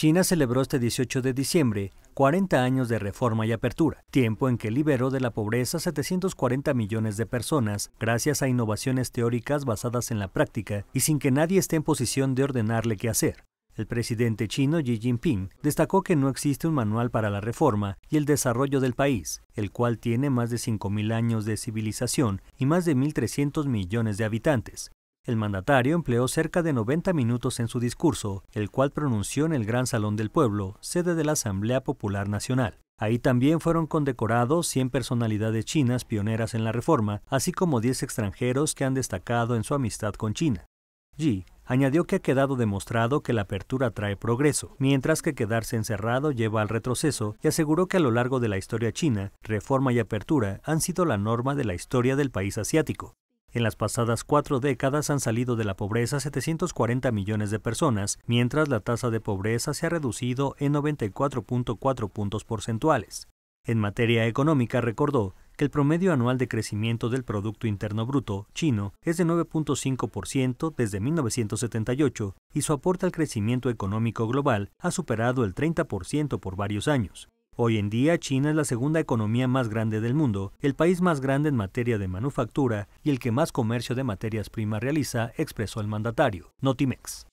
China celebró este 18 de diciembre 40 años de reforma y apertura, tiempo en que liberó de la pobreza 740 millones de personas gracias a innovaciones teóricas basadas en la práctica y sin que nadie esté en posición de ordenarle qué hacer. El presidente chino Xi Jinping destacó que no existe un manual para la reforma y el desarrollo del país, el cual tiene más de 5.000 años de civilización y más de 1.300 millones de habitantes, el mandatario empleó cerca de 90 minutos en su discurso, el cual pronunció en el Gran Salón del Pueblo, sede de la Asamblea Popular Nacional. Ahí también fueron condecorados 100 personalidades chinas pioneras en la reforma, así como 10 extranjeros que han destacado en su amistad con China. Yi añadió que ha quedado demostrado que la apertura trae progreso, mientras que quedarse encerrado lleva al retroceso y aseguró que a lo largo de la historia china, reforma y apertura han sido la norma de la historia del país asiático. En las pasadas cuatro décadas han salido de la pobreza 740 millones de personas, mientras la tasa de pobreza se ha reducido en 94.4 puntos porcentuales. En materia económica, recordó que el promedio anual de crecimiento del Producto Interno Bruto chino es de 9.5% desde 1978 y su aporte al crecimiento económico global ha superado el 30% por varios años. Hoy en día China es la segunda economía más grande del mundo, el país más grande en materia de manufactura y el que más comercio de materias primas realiza, expresó el mandatario. Notimex.